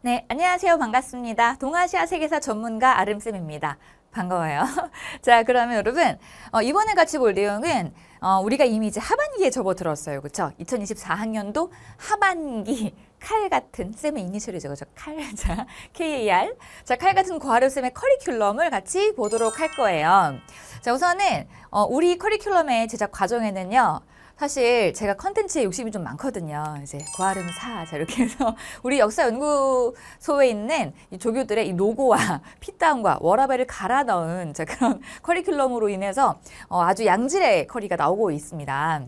네, 안녕하세요. 반갑습니다. 동아시아 세계사 전문가 아름쌤입니다. 반가워요. 자, 그러면 여러분 어, 이번에 같이 볼 내용은 어, 우리가 이미 이제 하반기에 접어들었어요. 그렇죠? 2024학년도 하반기 칼 같은 쌤의 이니셜이죠. 그죠? 렇 칼. 자, KAR. 자, 칼 같은 과로 쌤의 커리큘럼을 같이 보도록 할 거예요. 자, 우선은 어, 우리 커리큘럼의 제작 과정에는요. 사실 제가 컨텐츠에 욕심이 좀 많거든요. 이제 고아름 사, 자렇게 해서 우리 역사연구소에 있는 이 조교들의 이 노고와 피땀과 워라벨을 갈아 넣은 그런 커리큘럼으로 인해서 어, 아주 양질의 커리가 나오고 있습니다.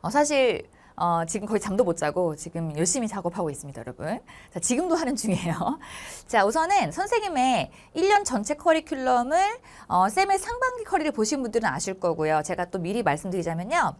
어, 사실 어, 지금 거의 잠도 못 자고 지금 열심히 작업하고 있습니다, 여러분. 자, 지금도 하는 중이에요. 자, 우선은 선생님의 1년 전체 커리큘럼을 어, 쌤의 상반기 커리를 보신 분들은 아실 거고요. 제가 또 미리 말씀드리자면요.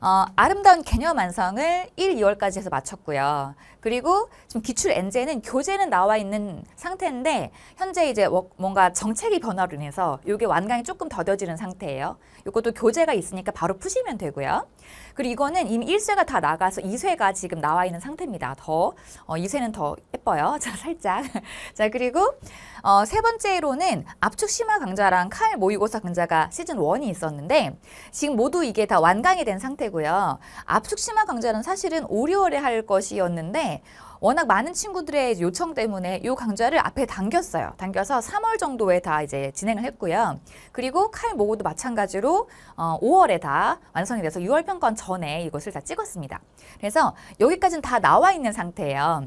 어, 아름다운 개념 완성을 1, 2월까지 해서 마쳤고요. 그리고 지금 기출 엔제는 교재는 나와 있는 상태인데 현재 이제 뭔가 정책이 변화를 인해서 이게 완강이 조금 더뎌지는 상태예요. 이것도 교재가 있으니까 바로 푸시면 되고요. 그리고 이거는 이미 1쇄가 다 나가서 2쇄가 지금 나와 있는 상태입니다. 더 어, 2쇄는 더 예뻐요. 자 살짝. 자 그리고 어, 세 번째로는 압축 심화 강좌랑 칼 모의고사 강좌가 시즌 1이 있었는데 지금 모두 이게 다 완강이 된 상태고요. 압축 심화 강좌는 사실은 5, 6월에 할 것이었는데 워낙 많은 친구들의 요청 때문에 이 강좌를 앞에 당겼어요. 당겨서 3월 정도에 다 이제 진행을 했고요. 그리고 칼 모고도 마찬가지로 어, 5월에 다 완성이 돼서 6월 평가 전에 이것을 다 찍었습니다. 그래서 여기까지는 다 나와 있는 상태예요.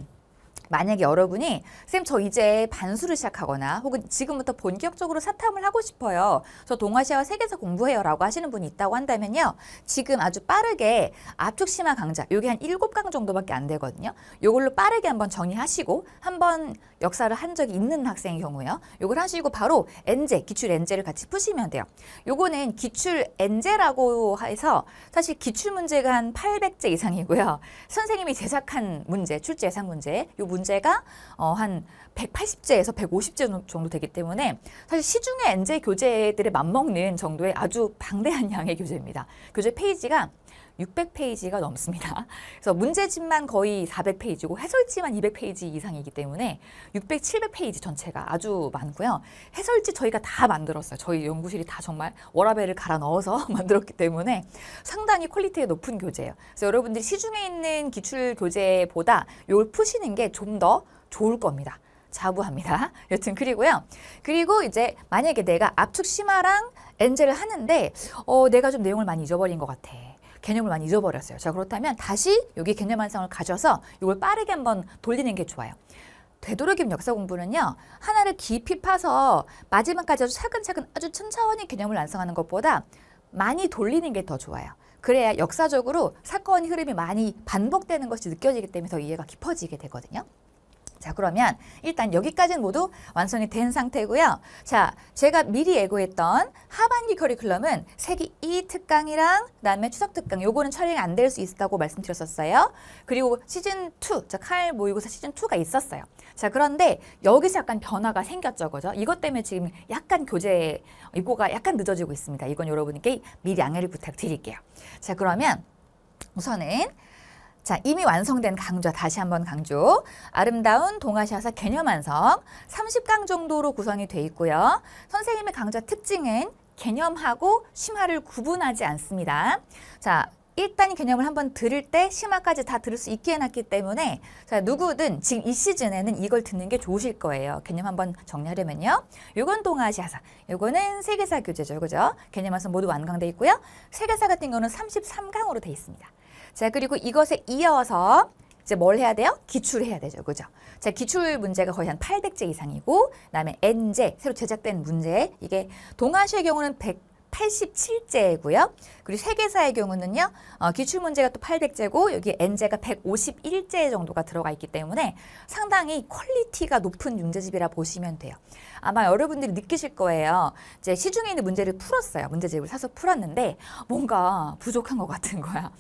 만약에 여러분이 쌤 저 이제 반수를 시작하거나 혹은 지금부터 본격적으로 사탐을 하고 싶어요. 저 동아시아와 세계사 공부해요 라고 하시는 분이 있다고 한다면요. 지금 아주 빠르게 압축심화 강좌 요게 한 일곱 강 정도밖에 안 되거든요. 요걸로 빠르게 한번 정리하시고 한번 역사를 한 적이 있는 학생의 경우에요. 요걸 하시고 바로 엔제, 기출 엔제를 같이 푸시면 돼요. 요거는 기출 엔제라고 해서 사실 기출 문제가 한 800제 이상이고요. 선생님이 제작한 문제, 출제 예상 문제, 요 문제 문제가 어, 한 180제에서 150제 정도 되기 때문에 사실 시중에 엔제 교재들에 맞먹는 정도의 아주 방대한 양의 교재입니다. 교재 페이지가 600페이지가 넘습니다. 그래서 문제집만 거의 400페이지고 해설지만 200페이지 이상이기 때문에 600, 700페이지 전체가 아주 많고요. 해설지 저희가 다 만들었어요. 저희 연구실이 다 정말 워라벨을 갈아 넣어서 만들었기 때문에 상당히 퀄리티가 높은 교재예요. 그래서 여러분들이 시중에 있는 기출 교재보다 이걸 푸시는 게 좀 더 좋을 겁니다. 자부합니다. 여튼 그리고요. 그리고 이제 만약에 내가 압축 심화랑 엔젤을 하는데 어, 내가 좀 내용을 많이 잊어버린 것 같아. 개념을 많이 잊어버렸어요. 자 그렇다면 다시 여기 개념 완성을 가져서 이걸 빠르게 한번 돌리는 게 좋아요. 되도록이면 역사 공부는요. 하나를 깊이 파서 마지막까지 아주 차근차근 아주 천천히 개념을 완성하는 것보다 많이 돌리는 게 더 좋아요. 그래야 역사적으로 사건 흐름이 많이 반복되는 것이 느껴지기 때문에 더 이해가 깊어지게 되거든요. 자 그러면 일단 여기까지는 모두 완성이 된 상태고요. 자 제가 미리 예고했던 하반기 커리큘럼은 세기 이 특강이랑 그다음에 추석 특강 요거는 처리가 안 될 수 있다고 말씀드렸었어요. 그리고 시즌 2, 저칼 모의고사 시즌 2가 있었어요. 자 그런데 여기서 약간 변화가 생겼죠, 그죠? 이것 때문에 지금 약간 교재 입고가 약간 늦어지고 있습니다. 이건 여러분께 미리 양해를 부탁드릴게요. 자 그러면 우선은 자, 이미 완성된 강좌 다시 한번 강조. 아름다운 동아시아사 개념 완성 30강 정도로 구성이 돼 있고요. 선생님의 강좌 특징은 개념하고 심화를 구분하지 않습니다. 자, 일단 개념을 한번 들을 때 심화까지 다 들을 수 있게 해놨기 때문에 자, 누구든 지금 이 시즌에는 이걸 듣는 게 좋으실 거예요. 개념 한번 정리하려면요. 요건 동아시아사, 요거는 세계사 교재죠. 그죠? 개념 완성 모두 완강돼 있고요. 세계사 같은 거는 33강으로 돼 있습니다. 자, 그리고 이것에 이어서 이제 뭘 해야 돼요? 기출을 해야 되죠. 그죠? 자, 기출 문제가 거의 한 800제 이상이고, 그 다음에 N제, 새로 제작된 문제, 이게 동아시의 경우는 100 887제고요. 그리고 세계사의 경우는요. 어, 기출문제가 또 800제고 여기 N제가 151제 정도가 들어가 있기 때문에 상당히 퀄리티가 높은 문제집이라 보시면 돼요. 아마 여러분들이 느끼실 거예요. 이제 시중에 있는 문제를 풀었어요. 문제집을 사서 풀었는데 뭔가 부족한 것 같은 거야.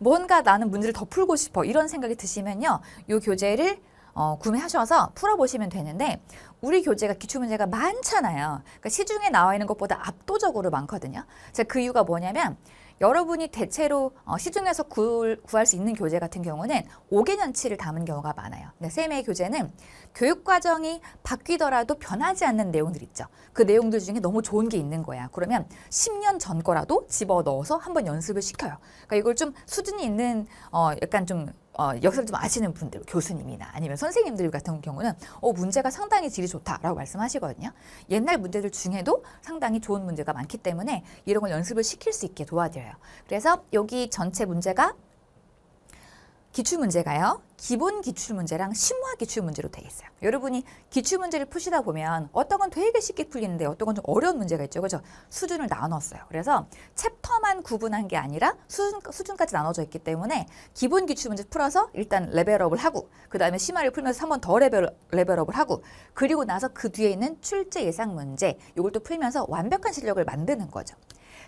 뭔가 나는 문제를 더 풀고 싶어 이런 생각이 드시면요. 이 교재를 어, 구매하셔서 풀어보시면 되는데 우리 교재가 기출문제가 많잖아요. 그러니까 시중에 나와 있는 것보다 압도적으로 많거든요. 그 이유가 뭐냐면 여러분이 대체로 어, 시중에서 구할 수 있는 교재 같은 경우는 5개년치를 담은 경우가 많아요. 근데 쌤의 교재는 교육과정이 바뀌더라도 변하지 않는 내용들 있죠. 그 내용들 중에 너무 좋은 게 있는 거야. 그러면 10년 전 거라도 집어넣어서 한번 연습을 시켜요. 그러니까 이걸 좀 수준이 있는 어 약간 좀 어, 역사를 좀 아시는 분들, 교수님이나 아니면 선생님들 같은 경우는 어, 문제가 상당히 질이 좋다라고 말씀하시거든요. 옛날 문제들 중에도 상당히 좋은 문제가 많기 때문에 이런 걸 연습을 시킬 수 있게 도와드려요. 그래서 여기 전체 문제가 기출문제가요. 기본 기출문제랑 심화 기출문제로 되어 있어요. 여러분이 기출문제를 푸시다 보면 어떤 건 되게 쉽게 풀리는데 어떤 건 좀 어려운 문제가 있죠. 그죠? 수준을 나눴어요. 그래서 챕터만 구분한 게 아니라 수준, 수준까지 나눠져 있기 때문에 기본 기출문제 풀어서 일단 레벨업을 하고 그 다음에 심화를 풀면서 한 번 더 레벨, 레벨업을 하고 그리고 나서 그 뒤에 있는 출제 예상 문제 이걸 또 풀면서 완벽한 실력을 만드는 거죠.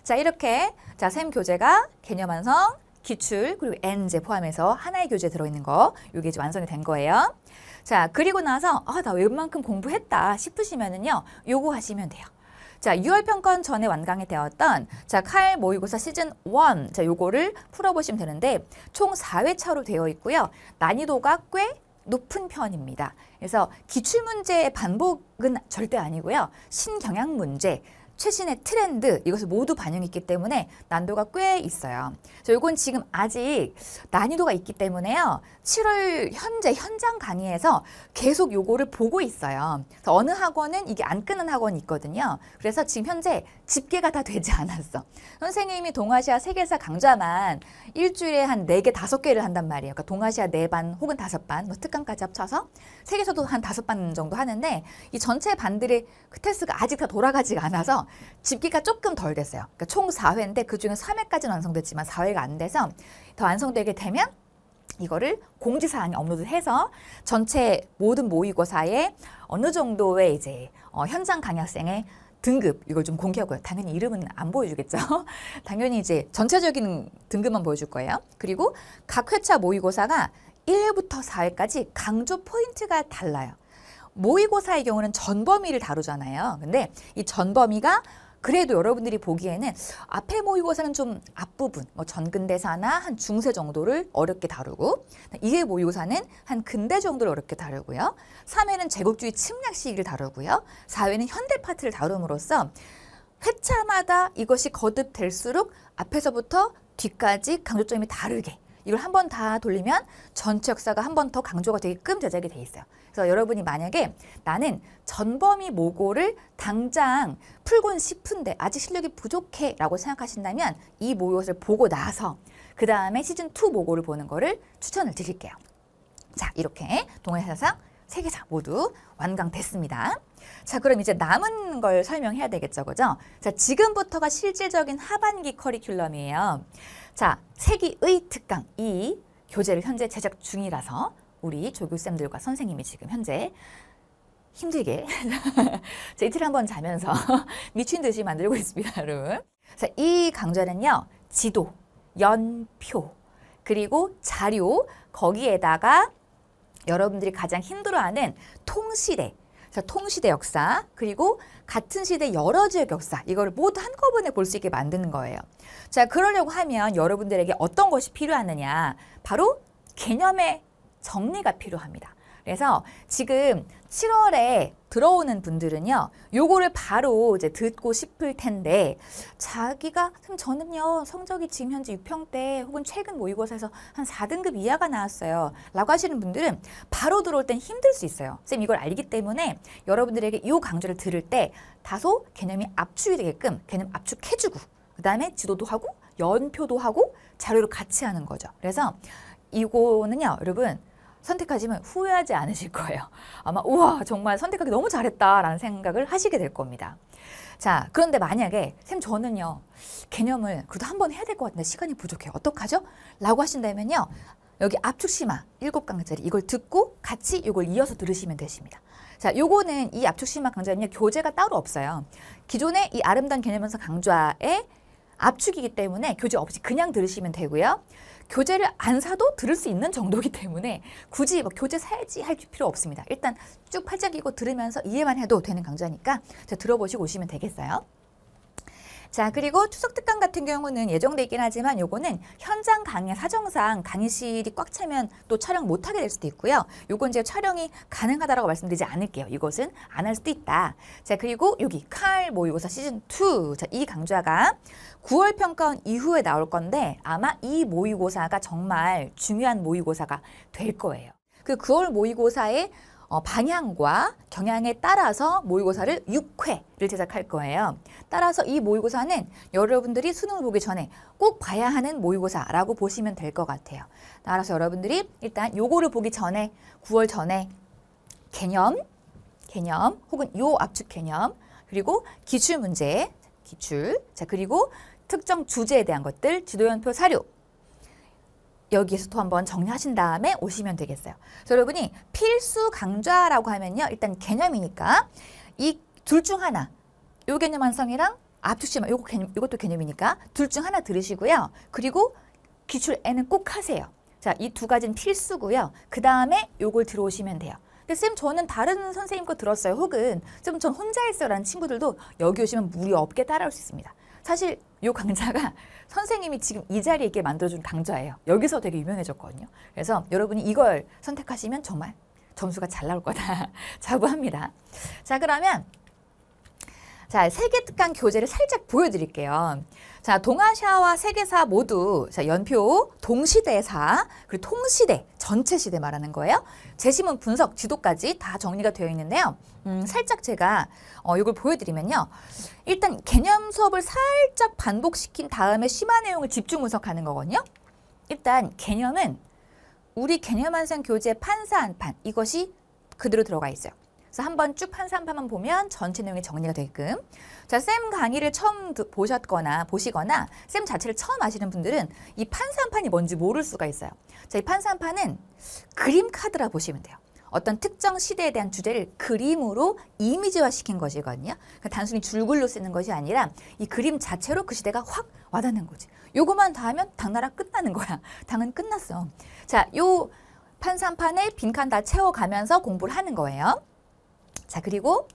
자 이렇게 자샘 교재가 개념 완성 기출 그리고 엔제 포함해서 하나의 교재 들어있는 거 이게 이제 완성이 된 거예요. 자 그리고 나서 아나 웬만큼 공부했다 싶으시면은요 요거 하시면 돼요. 자 6월 평가원 전에 완강이 되었던 자 칼 모의고사 시즌 1자 요거를 풀어보시면 되는데 총 4회차로 되어 있고요. 난이도가 꽤 높은 편입니다. 그래서 기출문제의 반복은 절대 아니고요. 신경향 문제, 최신의 트렌드 이것을 모두 반영했기 때문에 난도가 꽤 있어요. 그래서 이건 지금 아직 난이도가 있기 때문에요. 7월 현재 현장 강의에서 계속 요거를 보고 있어요. 그래서 어느 학원은 이게 안 끄는 학원이 있거든요. 그래서 지금 현재 집계가 다 되지 않았어. 선생님이 동아시아 세계사 강좌만 일주일에 한 네 개 다섯 개를 한단 말이에요. 그러니까 동아시아 네 반 혹은 다섯 반, 뭐 특강까지 합쳐서 세계서도 한 다섯 반 정도 하는데 이 전체 반들의 그 테스트가 아직 다 돌아가지가 않아서 집계가 조금 덜 됐어요. 그러니까 총 사회인데그 중에 삼회까지는 완성됐지만 사회가안 돼서 더 완성되게 되면 이거를 공지사항에 업로드해서 전체 모든 모의고사에 어느 정도의 이제 어, 현장 강약생의 등급 이걸 좀 공개하고요. 당연히 이름은 안 보여주겠죠. 당연히 이제 전체적인 등급만 보여줄 거예요. 그리고 각 회차 모의고사가 1회부터 4회까지 강조 포인트가 달라요. 모의고사의 경우는 전범위를 다루잖아요. 근데 이 전범위가 그래도 여러분들이 보기에는 앞에 모의고사는 좀 앞부분, 뭐 전근대사나 한 중세 정도를 어렵게 다루고 이회 모의고사는 한 근대 정도를 어렵게 다루고요. 3회는 제국주의 침략 시기를 다루고요. 4회는 현대 파트를 다룸으로써 회차마다 이것이 거듭될수록 앞에서부터 뒤까지 강조점이 다르게 이걸 한 번 다 돌리면 전체 역사가 한 번 더 강조가 되게끔 제작이 돼 있어요. 그래서 여러분이 만약에 나는 전범위 모고를 당장 풀곤 싶은데 아직 실력이 부족해 라고 생각하신다면 이모의고사 보고 나서 그 다음에 시즌2 모고를 보는 거를 추천을 드릴게요. 자 이렇게 동해사상 세계사 모두 완강됐습니다. 자, 그럼 이제 남은 걸 설명해야 되겠죠, 그죠? 자, 지금부터가 실질적인 하반기 커리큘럼이에요. 자, 세기의 특강 이 교재를 현재 제작 중이라서 우리 조교쌤들과 선생님이 지금 현재 힘들게 자, 이틀 한번 자면서 미친 듯이 만들고 있습니다, 여러분. 자, 이 강좌는요. 지도, 연표, 그리고 자료, 거기에다가 여러분들이 가장 힘들어하는 통시대, 자, 통시대 역사 그리고 같은 시대 여러 지역 역사 이거를 모두 한꺼번에 볼 수 있게 만드는 거예요. 자 그러려고 하면 여러분들에게 어떤 것이 필요하느냐 바로 개념의 정리가 필요합니다. 그래서 지금 7월에 들어오는 분들은요. 요거를 바로 이제 듣고 싶을 텐데 자기가 그럼 저는요. 성적이 지금 현재 6평대 혹은 최근 모의고사에서 뭐 한 4등급 이하가 나왔어요. 라고 하시는 분들은 바로 들어올 땐 힘들 수 있어요. 쌤 이걸 알기 때문에 여러분들에게 이 강좌를 들을 때 다소 개념이 압축이 되게끔 개념 압축해주고 그 다음에 지도도 하고 연표도 하고 자료를 같이 하는 거죠. 그래서 이거는요. 여러분 선택하시면 후회하지 않으실 거예요. 아마 우와 정말 선택하기 너무 잘했다라는 생각을 하시게 될 겁니다. 자 그런데 만약에 쌤 저는요 개념을 그래도 한 번 해야 될 것 같은데 시간이 부족해요. 어떡하죠? 라고 하신다면요. 여기 압축심화 7강짜리 이걸 듣고 같이 이걸 이어서 들으시면 되십니다. 자, 요거는 이 압축심화 강좌는요. 교재가 따로 없어요. 기존의 이 아름다운 개념에서 강좌의 압축이기 때문에 교재 없이 그냥 들으시면 되고요. 교재를 안 사도 들을 수 있는 정도이기 때문에 굳이 뭐 교재 살지할 필요 없습니다. 일단 쭉 팔짝이고 들으면서 이해만 해도 되는 강좌니까 들어보시고 오시면 되겠어요. 자, 그리고 추석 특강 같은 경우는 예정돼 있긴 하지만 요거는 현장 강의 사정상 강의실이 꽉 차면 또 촬영 못 하게 될 수도 있고요. 요건 이제 촬영이 가능하다라고 말씀드리지 않을게요. 이것은 안 할 수도 있다. 자, 그리고 여기 칼 모의고사 뭐 시즌 2. 자, 이 강좌가 9월 평가원 이후에 나올 건데 아마 이 모의고사가 정말 중요한 모의고사가 될 거예요. 그 9월 모의고사에 어, 방향과 경향에 따라서 모의고사를 6회를 제작할 거예요. 따라서 이 모의고사는 여러분들이 수능을 보기 전에 꼭 봐야 하는 모의고사라고 보시면 될 것 같아요. 따라서 여러분들이 일단 요거를 보기 전에 9월 전에 개념, 개념 혹은 요 압축 개념 그리고 기출 문제, 기출 자 그리고 특정 주제에 대한 것들, 지도연표 사료 여기에서 또 한번 정리하신 다음에 오시면 되겠어요. 그래서 여러분이 필수 강좌라고 하면요. 일단 개념이니까 이 둘 중 하나 요 개념 완성이랑 압축심화 요거 개념, 요것도 개념이니까 둘 중 하나 들으시고요. 그리고 기출에는 꼭 하세요. 자, 이 두 가지는 필수고요. 그 다음에 요걸 들어오시면 돼요. 근데 쌤 저는 다른 선생님 거 들었어요. 혹은 좀 전 혼자 했어요 라는 친구들도 여기 오시면 무리 없게 따라올 수 있습니다. 사실 이 강좌가 선생님이 지금 이 자리에 있게 만들어준 강좌예요. 여기서 되게 유명해졌거든요. 그래서 여러분이 이걸 선택하시면 정말 점수가 잘 나올 거다. 자부합니다. 자, 그러면 자, 세계 특강 교재를 살짝 보여드릴게요. 자, 동아시아와 세계사 모두 자, 연표 동시대사 그리고 통시대 전체 시대 말하는 거예요. 제시문 분석 지도까지 다 정리가 되어 있는데요. 음, 살짝 제가 어, 이걸 보여드리면요. 일단 개념 수업을 살짝 반복시킨 다음에 심화 내용을 집중 분석하는 거거든요. 일단 개념은 우리 개념 완성 교재 판사 한 판 이것이 그대로 들어가 있어요. 그래서 한번 쭉판산판만 보면 전체 내용이 정리가 되게끔 자, 쌤 강의를 처음 보셨거나 보시거나 쌤 자체를 처음 아시는 분들은 이판산판이 뭔지 모를 수가 있어요. 자, 이판산판은 그림 카드라 보시면 돼요. 어떤 특정 시대에 대한 주제를 그림으로 이미지화 시킨 것이거든요. 그러니까 단순히 줄글로 쓰는 것이 아니라 이 그림 자체로 그 시대가 확 와닿는 거지. 요것만다 하면 당나라 끝나는 거야. 당은 끝났어. 자, 요 판산판에 빈칸 다 채워가면서 공부를 하는 거예요. 자, 그리고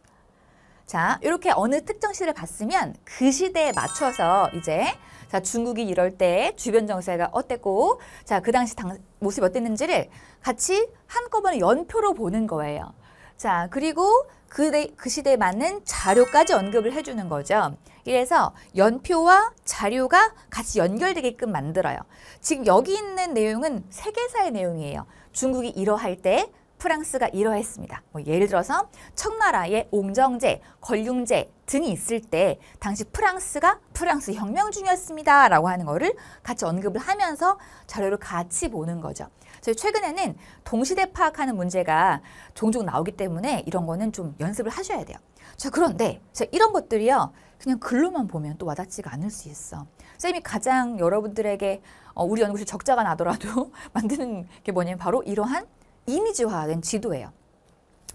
자, 이렇게 어느 특정 시를 봤으면 그 시대에 맞춰서 이제 자, 중국이 이럴 때 주변 정세가 어땠고 자, 그 당시 당, 모습이 어땠는지를 같이 한꺼번에 연표로 보는 거예요. 자, 그리고 그, 그 시대에 맞는 자료까지 언급을 해주는 거죠. 이래서 연표와 자료가 같이 연결되게끔 만들어요. 지금 여기 있는 내용은 세계사의 내용이에요. 중국이 이러할 때 프랑스가 이러했습니다. 뭐 예를 들어서 청나라의 옹정제, 걸륭제 등이 있을 때 당시 프랑스가 프랑스 혁명 중이었습니다. 라고 하는 거를 같이 언급을 하면서 자료를 같이 보는 거죠. 저희 최근에는 동시대 파악하는 문제가 종종 나오기 때문에 이런 거는 좀 연습을 하셔야 돼요. 자 그런데 이런 것들이요. 그냥 글로만 보면 또 와닿지가 않을 수 있어. 쌤이 가장 여러분들에게 어, 우리 연구실 적자가 나더라도 만드는 게 뭐냐면 바로 이러한 이미지화된 지도예요.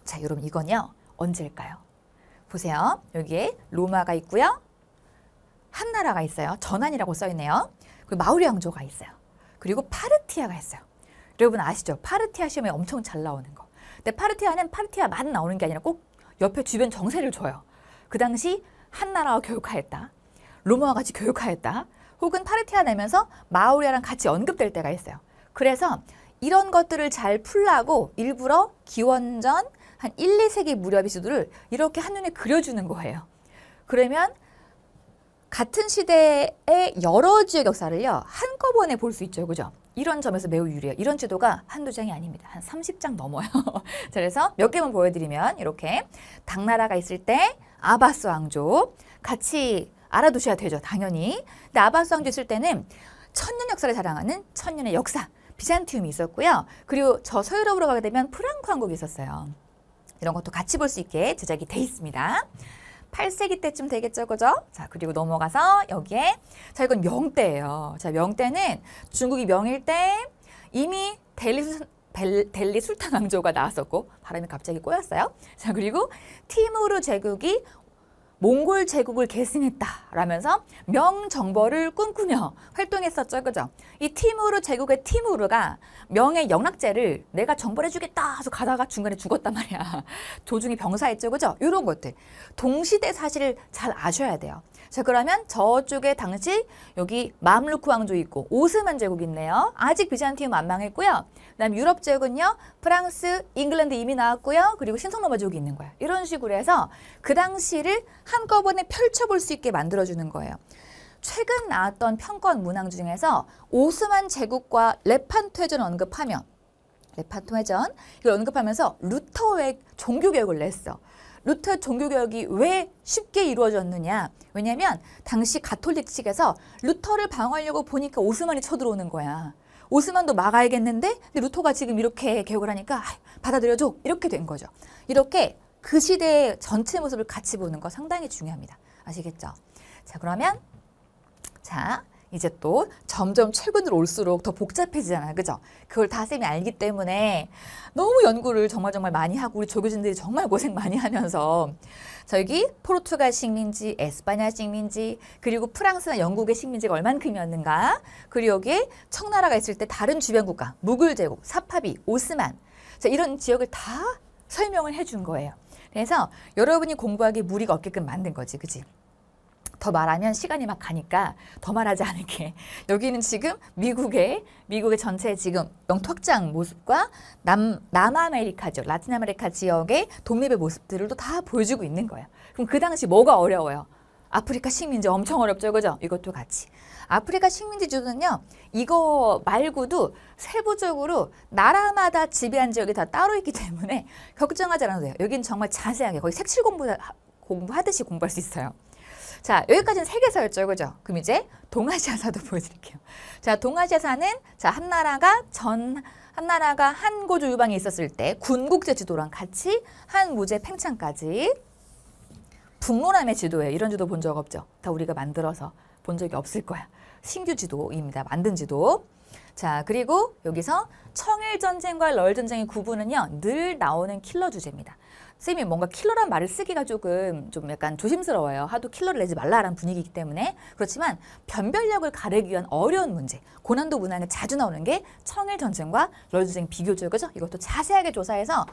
자, 여러분 이건요. 언제일까요? 보세요. 여기에 로마가 있고요. 한나라가 있어요. 전환이라고 써있네요. 그리고 마우리 왕조가 있어요. 그리고 파르티아가 있어요. 여러분 아시죠? 파르티아 시험에 엄청 잘 나오는 거. 근데 파르티아는 파르티아만 나오는 게 아니라 꼭 옆에 주변 정세를 줘요. 그 당시 한나라와 교육하였다. 로마와 같이 교육하였다. 혹은 파르티아 내면서 마우리아랑 같이 언급될 때가 있어요. 그래서 이런 것들을 잘 풀라고 일부러 기원전 한 1, 2세기 무렵 이수들을 이렇게 한눈에 그려주는 거예요. 그러면 같은 시대의 여러 지역 역사를요. 한꺼번에 볼 수 있죠. 그죠? 이런 점에서 매우 유리해요. 이런 제도가 한두 장이 아닙니다. 한 30장 넘어요. 그래서 몇 개만 보여드리면 이렇게 당나라가 있을 때 아바스 왕조 같이 알아두셔야 되죠. 당연히. 근데 아바스 왕조 있을 때는 천년 역사를 자랑하는 천년의 역사 비잔티움이 있었고요. 그리고 저 서유럽으로 가게 되면 프랑크 왕국이 있었어요. 이런 것도 같이 볼 수 있게 제작이 돼 있습니다. 8세기 때쯤 되겠죠, 그죠? 자, 그리고 넘어가서 여기에 자, 이건 명대예요. 자, 명대는 중국이 명일 때 이미 델리 순, 델리 술탄 왕조가 나왔었고 바람이 갑자기 꼬였어요. 자 그리고 티무르 제국이 몽골 제국을 계승했다라면서 명정벌을 꿈꾸며 활동했었죠. 그죠? 이 티무르 제국의 티무르가 명의 영락제를 내가 정벌해주겠다 해서 가다가 중간에 죽었단 말이야. 도중에 병사했죠. 그죠? 이런 것들. 동시대 사실을 잘 아셔야 돼요. 자 그러면 저쪽에 당시 여기 마음루크 왕조 있고 오스만 제국 있네요. 아직 비잔티움 안 망했고요. 그다음 유럽 제국은요. 프랑스, 잉글랜드 이미 나왔고요. 그리고 신성로마 제국이 있는 거야. 이런 식으로 해서 그 당시를 한꺼번에 펼쳐볼 수 있게 만들어주는 거예요. 최근 나왔던 평권 문항 중에서 오스만 제국과 레판토 해전 언급하며 레판토 해전 이걸 언급하면서 루터의 종교개혁을 냈어. 루터 종교개혁이 왜 쉽게 이루어졌느냐. 왜냐하면 당시 가톨릭 측에서 루터를 방어하려고 보니까 오스만이 쳐들어오는 거야. 오스만도 막아야겠는데 근데 루터가 지금 이렇게 개혁을 하니까 받아들여줘 이렇게 된 거죠. 이렇게 그 시대의 전체 모습을 같이 보는 거 상당히 중요합니다. 아시겠죠? 자 그러면 자 이제 또 점점 최근으로 올수록 더 복잡해지잖아. 요 그죠? 그걸 다 쌤이 알기 때문에 너무 연구를 정말 정말 많이 하고 우리 조교진들이 정말 고생 많이 하면서 저기 포르투갈 식민지, 에스파냐 식민지, 그리고 프랑스나 영국의 식민지가 얼만큼이었는가, 그리고 여기에 청나라가 있을 때 다른 주변 국가, 무굴 제국, 사파비, 오스만, 자, 이런 지역을 다 설명을 해준 거예요. 그래서 여러분이 공부하기 무리가 없게끔 만든 거지. 그지? 더 말하면 시간이 막 가니까 더 말하지 않을게. 여기는 지금 미국의 미국의 전체 지금 영토확장 모습과 남 남아메리카 죠 라틴 아메리카 지역의 독립의 모습들을 또 다 보여주고 있는 거예요. 그럼 그 당시 뭐가 어려워요? 아프리카 식민지 엄청 어렵죠. 그죠? 이것도 같이. 아프리카 식민지주는요. 이거 말고도 세부적으로 나라마다 지배한 지역이 다 따로 있기 때문에 걱정하지 않아도 돼요. 여기 정말 자세하게 거의 색칠 공부, 공부하듯이 공부할 수 있어요. 자, 여기까지는 세계사였죠. 그죠? 그럼 이제 동아시아사도 보여드릴게요. 자, 동아시아사는 자, 한 나라가 전, 한 나라가 한 고조 유방에 있었을 때 군국제 지도랑 같이 한 무제 팽창까지 북로남의 지도예요. 이런 지도 본 적 없죠. 다 우리가 만들어서 본 적이 없을 거야. 신규 지도입니다. 만든 지도. 자, 그리고 여기서 청일전쟁과 러일전쟁의 구분은요. 늘 나오는 킬러 주제입니다. 쌤이 뭔가 킬러란 말을 쓰기가 조금 좀 약간 조심스러워요. 하도 킬러를 내지 말라라는 분위기이기 때문에. 그렇지만 변별력을 가르기 위한 어려운 문제, 고난도 문항에 자주 나오는 게 청일전쟁과 러일전쟁 비교죠. 그죠? 이것도 자세하게 조사해서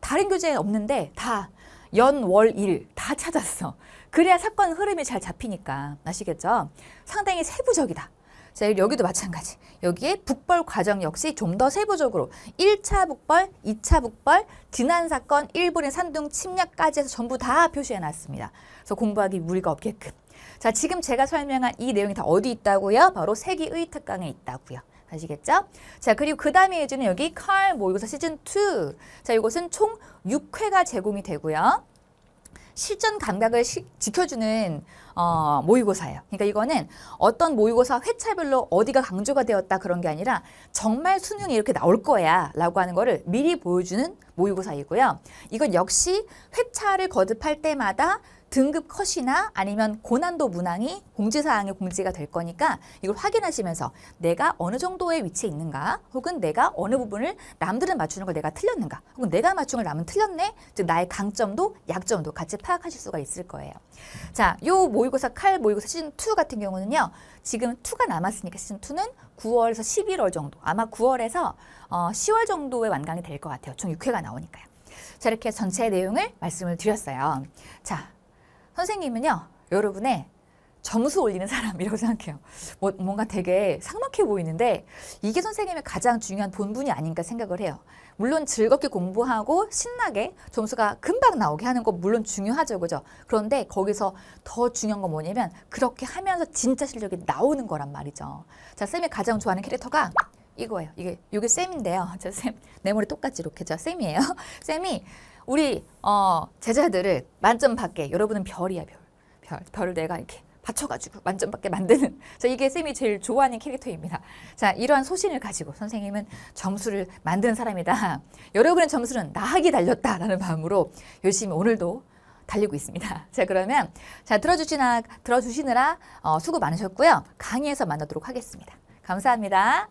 다른 교재에 없는데 다 연, 월, 일 다 찾았어. 그래야 사건 흐름이 잘 잡히니까 아시겠죠? 상당히 세부적이다. 자, 여기도 마찬가지. 여기에 북벌 과정 역시 좀 더 세부적으로 1차 북벌, 2차 북벌, 지난 사건, 일본의 산둥 침략까지 해서 전부 다 표시해놨습니다. 그래서 공부하기 무리가 없게끔. 자, 지금 제가 설명한 이 내용이 다 어디 있다고요? 바로 세기의 특강에 있다고요. 아시겠죠? 자, 그리고 그 다음에 해주는 여기 칼 모의고사 뭐 시즌2. 자, 이것은 총 6회가 제공이 되고요. 실전 감각을 시, 지켜주는 어, 모의고사예요. 그러니까 이거는 어떤 모의고사 회차별로 어디가 강조가 되었다 그런 게 아니라 정말 수능이 이렇게 나올 거야 라고 하는 거를 미리 보여주는 모의고사이고요. 이건 역시 회차를 거듭할 때마다 등급 컷이나 아니면 고난도 문항이 공지사항의 공지가 될 거니까 이걸 확인하시면서 내가 어느 정도의 위치에 있는가 혹은 내가 어느 부분을 남들은 맞추는 걸 내가 틀렸는가 혹은 내가 맞춘 걸 남은 틀렸네 즉 나의 강점도 약점도 같이 파악하실 수가 있을 거예요. 자, 요 모의고사 칼 모의고사 시즌 2 같은 경우는요. 지금 2가 남았으니까 시즌 2는 9월에서 11월 정도 아마 9월에서 어, 10월 정도에 완강이 될 것 같아요. 총 6회가 나오니까요. 자, 이렇게 전체 내용을 말씀을 드렸어요. 자, 선생님은요, 여러분의 점수 올리는 사람이라고 생각해요. 뭐, 뭔가 되게 상막해 보이는데 이게 선생님의 가장 중요한 본분이 아닌가 생각을 해요. 물론 즐겁게 공부하고 신나게 점수가 금방 나오게 하는 건 물론 중요하죠. 그죠? 그런데 거기서 더 중요한 건 뭐냐면 그렇게 하면서 진짜 실력이 나오는 거란 말이죠. 자, 쌤이 가장 좋아하는 캐릭터가 이거예요. 이게 요게 쌤인데요. 자, 쌤. 내 머리 똑같이 이렇게. 자, 쌤이에요. 쌤이 우리 어, 제자들을 만점 밖에 여러분은 별이야 별. 별 별을 내가 이렇게 받쳐가지고 만점 밖에 만드는 자 이게 쌤이 제일 좋아하는 캐릭터입니다. 자 이러한 소신을 가지고 선생님은 점수를 만드는 사람이다. 여러분의 점수는 나하게 달렸다라는 마음으로 열심히 오늘도 달리고 있습니다. 자 그러면 자 들어주시나 들어주시느라 어, 수고 많으셨고요. 강의에서 만나도록 하겠습니다. 감사합니다.